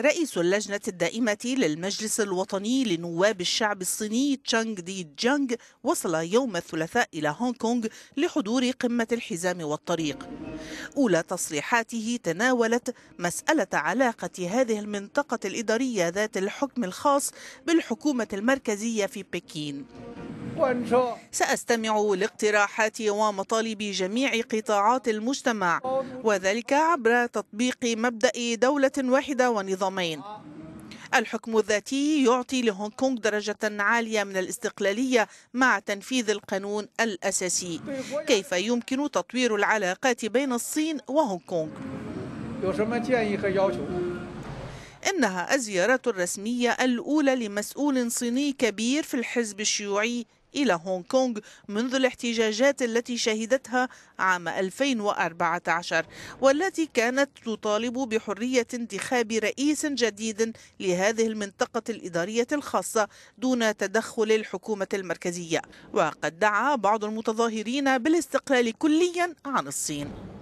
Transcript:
رئيس اللجنة الدائمة للمجلس الوطني لنواب الشعب الصيني تشانغ دي جانغ وصل يوم الثلاثاء إلى هونغ كونغ لحضور قمة الحزام والطريق أولى تصريحاته تناولت مسألة علاقة هذه المنطقة الإدارية ذات الحكم الخاص بالحكومة المركزية في بكين سأستمع لاقتراحات ومطالب جميع قطاعات المجتمع وذلك عبر تطبيق مبدأ دولة واحدة ونظامين الحكم الذاتي يعطي لهونغ كونغ درجة عالية من الاستقلالية مع تنفيذ القانون الأساسي كيف يمكن تطوير العلاقات بين الصين وهونغ كونغ؟ إنها الزيارة الرسمية الأولى لمسؤول صيني كبير في الحزب الشيوعي إلى هونغ كونغ منذ الاحتجاجات التي شهدتها عام 2014 والتي كانت تطالب بحرية انتخاب رئيس جديد لهذه المنطقة الإدارية الخاصة دون تدخل الحكومة المركزية وقد دعا بعض المتظاهرين بالاستقلال كليا عن الصين